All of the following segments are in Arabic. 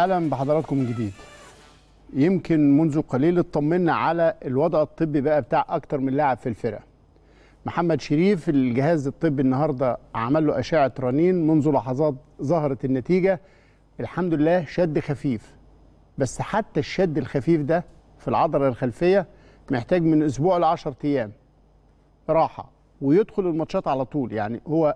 اهلا بحضراتكم من جديد يمكن منذ قليل اطمنا على الوضع الطبي بقى بتاع اكتر من لاعب في الفرقه محمد شريف الجهاز الطبي النهارده عمل له اشعه رنين منذ لحظات ظهرت النتيجه الحمد لله شد خفيف بس حتى الشد الخفيف ده في العضله الخلفيه محتاج من اسبوع ل 10 ايام راحه ويدخل الماتشات على طول يعني هو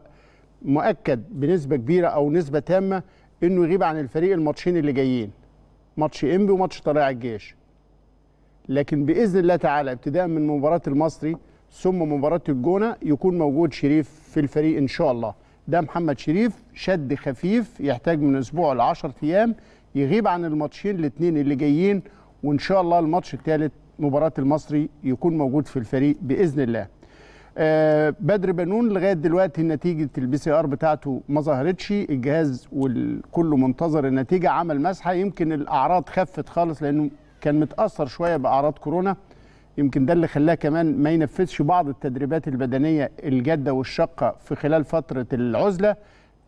مؤكد بنسبه كبيره او نسبه تامه انه يغيب عن الفريق الماتشين اللي جايين ماتش انبي وماتش طلائع الجيش لكن باذن الله تعالى ابتداء من مباراه المصري ثم مباراه الجونه يكون موجود شريف في الفريق ان شاء الله ده محمد شريف شد خفيف يحتاج من اسبوع ل 10 ايام يغيب عن الماتشين الاثنين اللي جايين وان شاء الله الماتش الثالث مباراه المصري يكون موجود في الفريق باذن الله آه، بدر بنون لغايه دلوقتي نتيجه البي سي ار بتاعته ما ظهرتش الجهاز والكل منتظر النتيجه عمل مسحه يمكن الاعراض خفت خالص لانه كان متاثر شويه باعراض كورونا يمكن ده اللي خلاه كمان ما ينفذش بعض التدريبات البدنيه الجاده والشاقه في خلال فتره العزله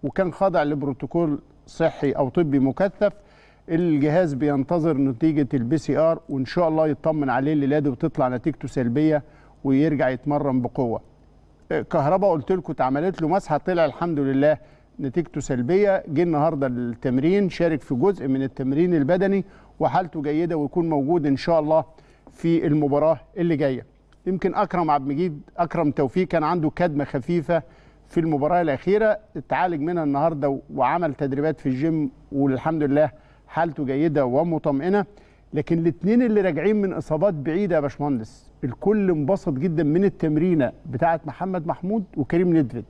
وكان خاضع لبروتوكول صحي او طبي مكثف الجهاز بينتظر نتيجه البي سي ار وان شاء الله يطمن عليه دي وتطلع نتيجته سلبيه ويرجع يتمرن بقوه كهربا قلت لكم اتعملت له مسحه طلع الحمد لله نتيجته سلبيه جه النهارده التمرين شارك في جزء من التمرين البدني وحالته جيده ويكون موجود ان شاء الله في المباراه اللي جايه يمكن اكرم عبد المجيد اكرم توفيق كان عنده كدمه خفيفه في المباراه الاخيره اتعالج منها النهارده وعمل تدريبات في الجيم والحمد لله حالته جيده ومطمئنه لكن الاثنين اللي راجعين من اصابات بعيده يا باشمهندس الكل انبسط جدا من التمرينه بتاعه محمد محمود وكريم ندفد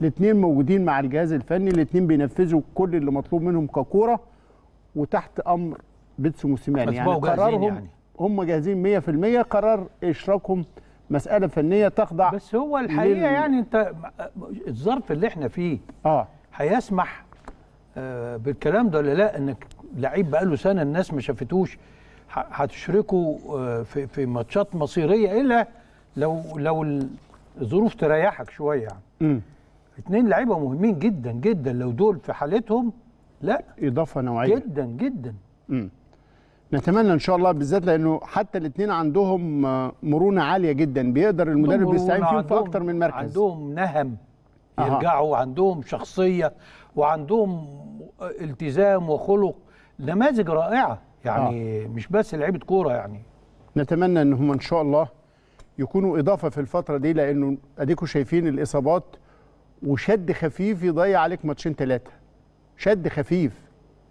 الاثنين موجودين مع الجهاز الفني الاثنين بينفذوا كل اللي مطلوب منهم ككوره وتحت امر بيتسو موسيماني يعني قرارهم يعني. هم جاهزين 100% قرار اشراكهم مساله فنيه تخضع بس هو الحقيقه لل... يعني انت الظرف اللي احنا فيه اه هيسمح آه، بالكلام ده ولا لا انك لعيب بقاله سنه الناس ما شافتوش هتشركه آه، في في ماتشات مصيريه الا لو لو الظروف تريحك شويه يعني. امم اثنين لعيبه مهمين جدا جدا لو دول في حالتهم لا اضافه نوعيه جدا جدا امم نتمنى ان شاء الله بالذات لانه حتى الاثنين عندهم آه، مرونه عاليه جدا بيقدر المدرب يستعين فيهم في اكتر من مركز عندهم نهم يرجعوا أه. عندهم شخصيه وعندهم آه، التزام وخلق نماذج رائعه يعني آه. مش بس لعيبه كوره يعني نتمنى ان هم ان شاء الله يكونوا اضافه في الفتره دي لانه اديكم شايفين الاصابات وشد خفيف يضيع عليك ماتشين ثلاثه شد خفيف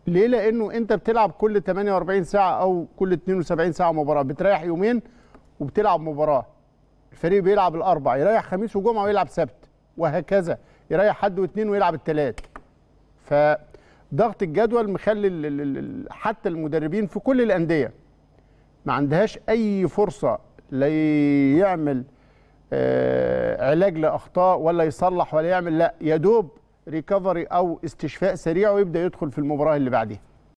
ليه لانه انت بتلعب كل 48 ساعه او كل 72 ساعه مباراه بتريح يومين وبتلعب مباراه الفريق بيلعب الاربع يريح خميس وجمعه ويلعب سبت وهكذا يريح حد واثنين ويلعب الثلاث ف ضغط الجدول مخلي حتى المدربين في كل الانديه ما عندهاش اي فرصه ليعمل آه، علاج لاخطاء ولا يصلح ولا يعمل لا يدوب ريكفري او استشفاء سريع ويبدا يدخل في المباراه اللي بعديها